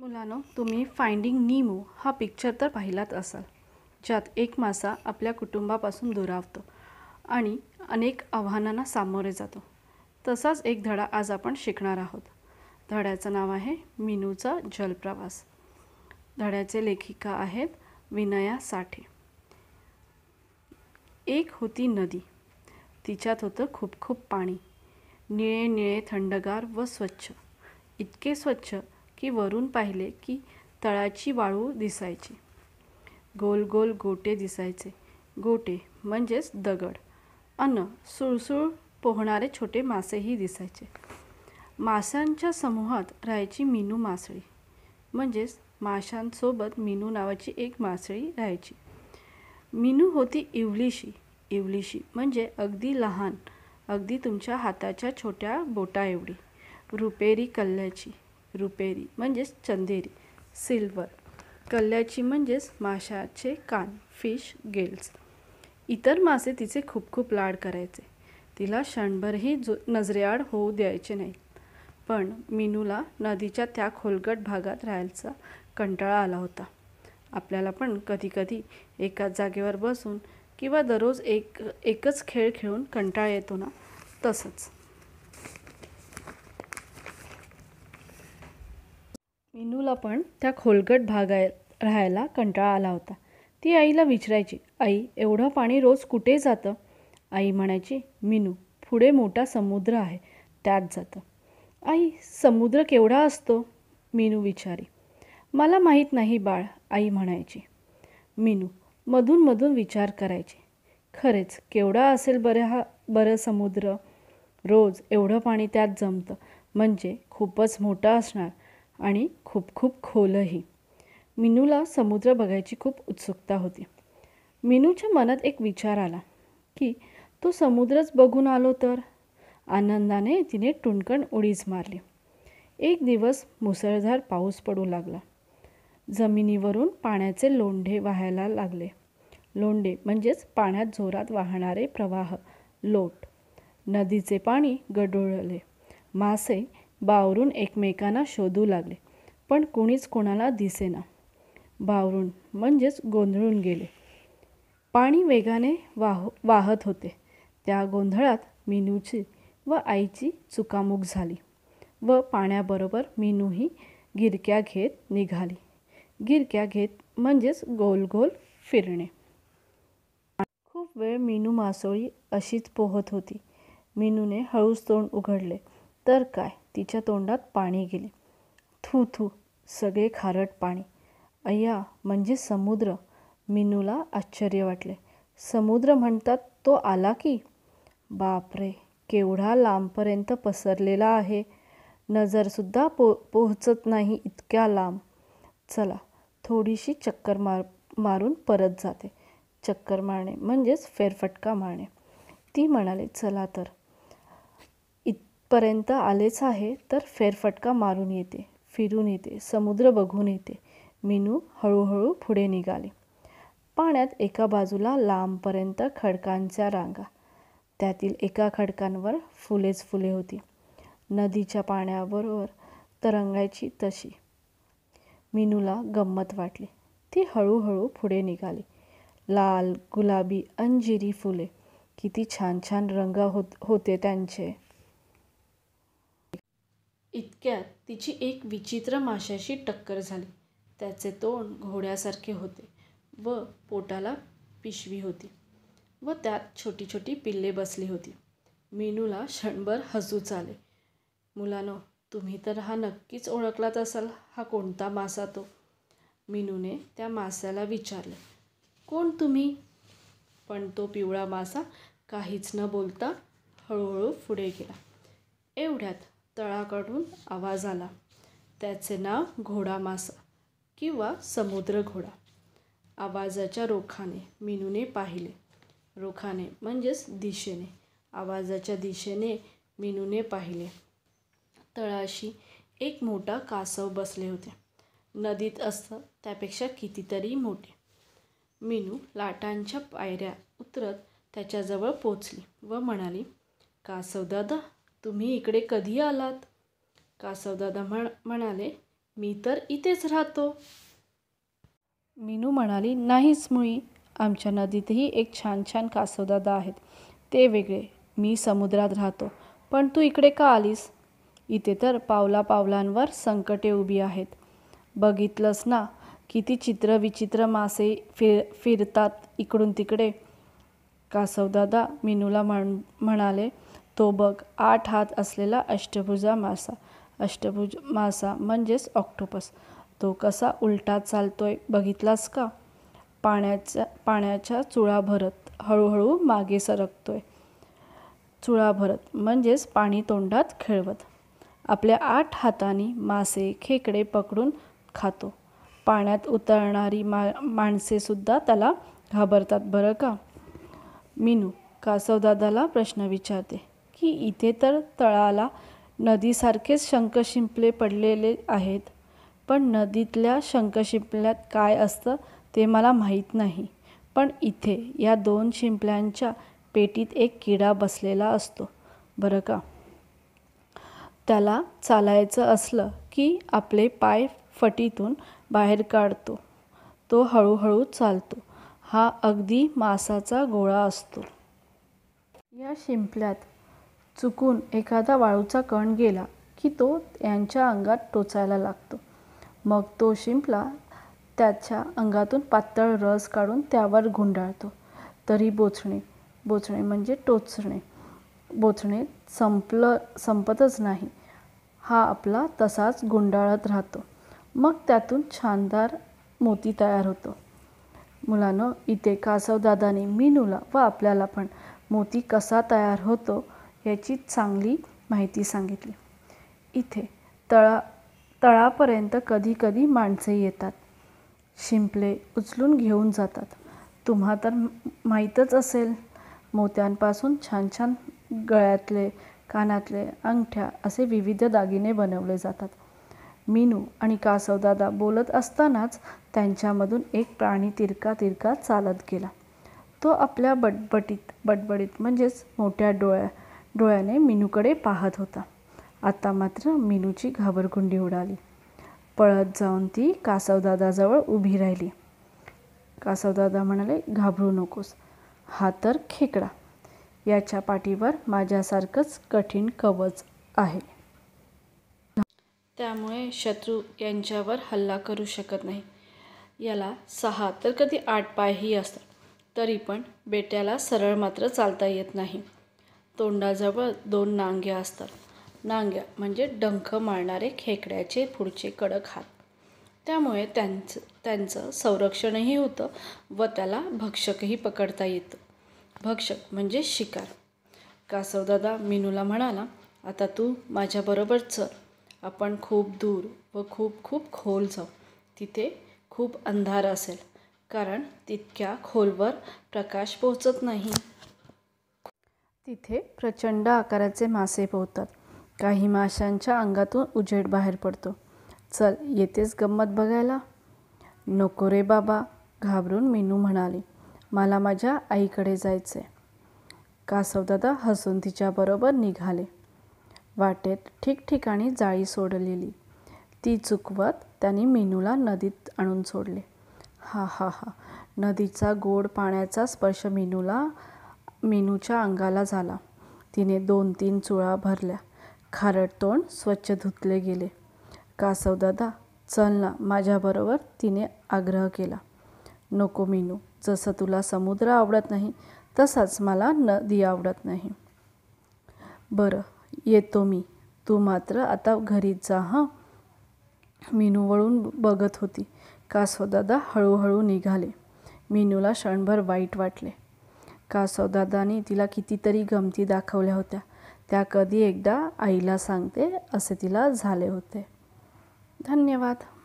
मुलांनो तुम्ही फाइंडिंग नीमो हा पिक्चर तर पाहिलाच असाल ज्यात एक मासा आपल्या कुटुंबापासून दुरावतो आणि अनेक आव्हानांना सामोरे जातो तसाच एक धडा आज आपण शिकणार आहोत धड्याचं नाव आहे मिनूचा जलप्रवास धड्याचे लेखिका आहेत विनया साठे एक होती नदी तिच्यात होतं खूप खूप पाणी निळे निळे थंडगार व स्वच्छ इतके स्वच्छ की वरून पाहिले की तळाची वाळू दिसायची गोल गोल गोटे दिसायचे गोटे म्हणजेच दगड अन्न सुळसुळ पोहणारे छोटे मासेही दिसायचे माशांच्या समूहात राहायची मिनू मासळी म्हणजेच माशांसोबत मिनू नावाची एक मासळी राहायची मिनू होती इवलीशी इवलीशी म्हणजे अगदी लहान अगदी तुमच्या हाताच्या छोट्या बोटा एवढी रुपेरी कल्ल्याची रुपेरी म्हणजेच चंदेरी सिल्वर कल्ल्याची म्हणजेच माशाचे कान फिश गेल्स इतर मासे तिचे खूप खूप लाड करायचे तिला क्षणभरही जो नजरेआड होऊ द्यायचे नाही पण मिनूला नदीच्या त्या खोलगट भागात राहायचा कंटाळा आला होता आपल्याला पण कधीकधी एकाच जागेवर बसून किंवा दररोज एक एकच खेळ खेळून कंटाळा येतो ना तसंच मिनूला पण त्या खोलगट भागाय राहायला कंटाळा आला होता ती आईला विचारायची आई एवढं पाणी रोज कुठे जातं आई म्हणायची मिनू पुढे मोठा समुद्र आहे त्यात जातं आई समुद्र केवढा असतो मिनू विचारी मला माहीत नाही बाळ आई म्हणायची मिनू मधूनमधून विचार करायची खरेच केवढा असेल बरं हा बरं समुद्र रोज एवढं पाणी त्यात जमतं म्हणजे खूपच मोठं असणार आणि खूप खूप खोलही मिनूला समुद्र बघायची खूप उत्सुकता होती मिनूच्या मनात एक विचार आला की तो समुद्रच बघून आलो तर आनंदाने तिने टुणकण उडीच मारली एक दिवस मुसळधार पाऊस पडू लागला जमिनीवरून पाण्याचे लोंढे वाहायला लागले लोंढे म्हणजेच पाण्यात जोरात वाहणारे प्रवाह लोट नदीचे पाणी गडोळले मासे बावरून एकमेकांना शोधू लागले पण कुणीच कोणाला दिसेना बावरून म्हणजेच गोंधळून गेले पाणी वेगाने वाह वाहत होते त्या गोंधळात मिनूची व आईची चुकामुक झाली व पाण्याबरोबर मिनूही गिरक्या घेत निघाली गिरक्या घेत म्हणजेच गोल गोल फिरणे खूप वेळ मिनू मासोळी अशीच पोहत होती मिनूने हळूच तोंड उघडले तर काय तिच्या तोंडात पाणी गेले थू थू सगळे खारट पाणी अय्या म्हणजे समुद्र मिनूला आश्चर्य वाटले समुद्र म्हणतात तो आला की बापरे केवढा लांबपर्यंत पसरलेला आहे नजरसुद्धा पो पोहोचत नाही इतक्या लांब चला थोडीशी चक्कर मार मारून परत जाते चक्कर मारणे म्हणजेच फेरफटका मारणे ती म्हणाली चला तर पर्यंत आलेच आहे तर फेरफटका मारून येते फिरून येते समुद्र बघून येते मिनू हळूहळू पुढे निघाली पाण्यात एका बाजूला लांबपर्यंत खडकांच्या रांगा त्यातील एका खडकांवर फुलेच फुले होती नदीच्या पाण्याबरोबर तरंगायची तशी मिनूला गंमत वाटली ती हळूहळू पुढे निघाली लाल गुलाबी अंजिरी फुले किती छान छान रंग होत होते त्यांचे इतक्यात तिची एक विचित्र माशाशी टक्कर झाली त्याचे तोंड घोड्यासारखे होते व पोटाला पिशवी होती व त्यात छोटी छोटी पिल्ले बसली होती मीनूला क्षणभर हसूच आले मुलानो तुम्ही तर हा नक्कीच ओळखलाच असाल हा कोणता मासा तो मिनूने त्या मास्याला विचारले कोण तुम्ही पण तो पिवळा मासा काहीच न बोलता हळूहळू पुढे गेला एवढ्यात तळाकडून आवाज आला त्याचे नाव घोडा मासा किंवा समुद्र घोडा आवाजाच्या रोखाने मिनूने पाहिले रोखाने म्हणजेच दिशेने आवाजाच्या दिशेने मिनूने पाहिले तळाशी एक मोठा कासव बसले होते नदीत असतं त्यापेक्षा कितीतरी मोठे मिनू लाटांच्या पायऱ्या उतरत त्याच्याजवळ पोचली व म्हणाली कासव दादा तुम्ही इकडे कधी आलात कासवदादा म्हण म्हणाले मी तर इथेच राहतो मीनू म्हणाली नाहीच मुळी आमच्या नदीतही एक छान छान कासवदादा आहेत ते वेगळे मी समुद्रात राहतो पण तू इकडे का आलीस इथे तर पावला पावलांवर संकटे उभी आहेत बघितलंस ना किती चित्रविचित्र मासे फिर फिरतात इकडून तिकडे कासवदादा मीनूला म्हण म्हणाले तो बघ आठ हात असलेला अष्टभुजा मासा अष्टभुज मासा म्हणजेच ऑक्टोपस तो कसा उलटा चालतोय बघितलास का पाण्याच्या पाण्याच्या चुळा भरत हळूहळू मागे सरकतोय चुळा भरत म्हणजेच पाणी तोंडात खेळवत आपल्या आठ हातांनी मासे खेकडे पकडून खातो पाण्यात उतरणारी मा माणसेसुद्धा त्याला घाबरतात बरं का मिनू कासवदादाला प्रश्न विचारते की इथे तर तळाला नदीसारखेच शंख शिंपले पडलेले आहेत पण नदीतल्या शंख शिंपल्यात काय असतं ते मला माहीत नाही पण इथे या दोन शिंपल्यांच्या पेटीत एक किडा बसलेला असतो बरं का त्याला चालायचं असलं की आपले पाय फटीतून बाहेर काढतो तो हळूहळू चालतो हा अगदी मासाचा गोळा असतो या शिंपल्यात चुकून एखादा वाळूचा कण गेला की तो यांच्या अंगात टोचायला लागतो मग तो शिंपला त्याच्या अंगातून पातळ रस काढून त्यावर गुंडाळतो तरी बोचणे बोचणे म्हणजे टोचणे बोचणे संपलं संपतच नाही हा आपला तसाच गुंडाळत राहतो मग त्यातून छानदार मोती तयार होतो मुलानं इथे कासवदादाने मीनूला व आपल्याला पण मोती कसा तयार होतो याची चांगली माहिती सांगितली इथे तळा तळापर्यंत कधीकधी माणसे येतात शिंपले उचलून घेऊन जातात तुम्हा तर माहीतच असेल मोत्यांपासून छान छान गळ्यातले कानातले अंगठ्या असे विविध दागिने बनवले जातात मीनू आणि कासवदादा बोलत असतानाच त्यांच्यामधून एक प्राणी तिरका तिरका चालत गेला तो आपल्या बटबटीत बडबडीत म्हणजेच मोठ्या डोळ्या डोळ्याने मिनूकडे पाहत होता आता मात्र मिनूची घाबरगुंडी उडाली पळत जाऊन ती कासवदादाजवळ उभी राहिली कासवदादा म्हणाले घाबरू नकोस हा तर खेकडा याच्या पाठीवर माझ्यासारखंच कठीण कवच आहे त्यामुळे शत्रू यांच्यावर हल्ला करू शकत नाही याला सहा तर कधी आठ पायही असतात तरी पण बेट्याला सरळ मात्र चालता येत नाही तोंडाजवळ दोन नांग्या असतात नांग्या म्हणजे डंख मारणारे खेकड्याचे पुढचे कडक हात त्यामुळे त्यांचं त्यांचं संरक्षणही होतं व त्याला भक्षकही पकडता येतं भक्षक म्हणजे शिकार कासवदादा मिनूला म्हणाला आता तू माझ्याबरोबर चल आपण खूप दूर व खूप खूप खोल जाऊ तिथे खूप अंधार असेल कारण तितक्या खोलवर प्रकाश पोहोचत नाही तिथे प्रचंड आकाराचे मासे पोहतात काही माशांच्या अंगातून उजेड बाहेर पडतो चल येतेच गंमत बघायला नको रे बाबा घाबरून मीनू म्हणाली मला माझ्या आईकडे जायचे कासवदादा हसून तिच्याबरोबर निघाले वाटेत ठिकठिकाणी जाळी सोडलेली ती चुकवत त्यांनी मेनूला नदीत आणून सोडले हा हा हा नदीचा गोड पाण्याचा स्पर्श मेनूला मेनूच्या अंगाला झाला तिने दोन तीन चुळा भरल्या खारट तोंड स्वच्छ धुतले गेले कासवदादा चल ना माझ्याबरोबर तिने आग्रह केला नको मिनू जसं तुला समुद्र आवडत नाही तसाच मला नदी आवडत नाही बरं येतो मी तू मात्र आता घरी जा हां मिनू वळून बघत होती कासवदादा हळूहळू निघाले मिनूला क्षणभर वाईट वाटले का सौदादाने तिला कितीतरी गमती दाखवल्या होत्या त्या कधी एकदा आईला सांगते असे तिला झाले होते धन्यवाद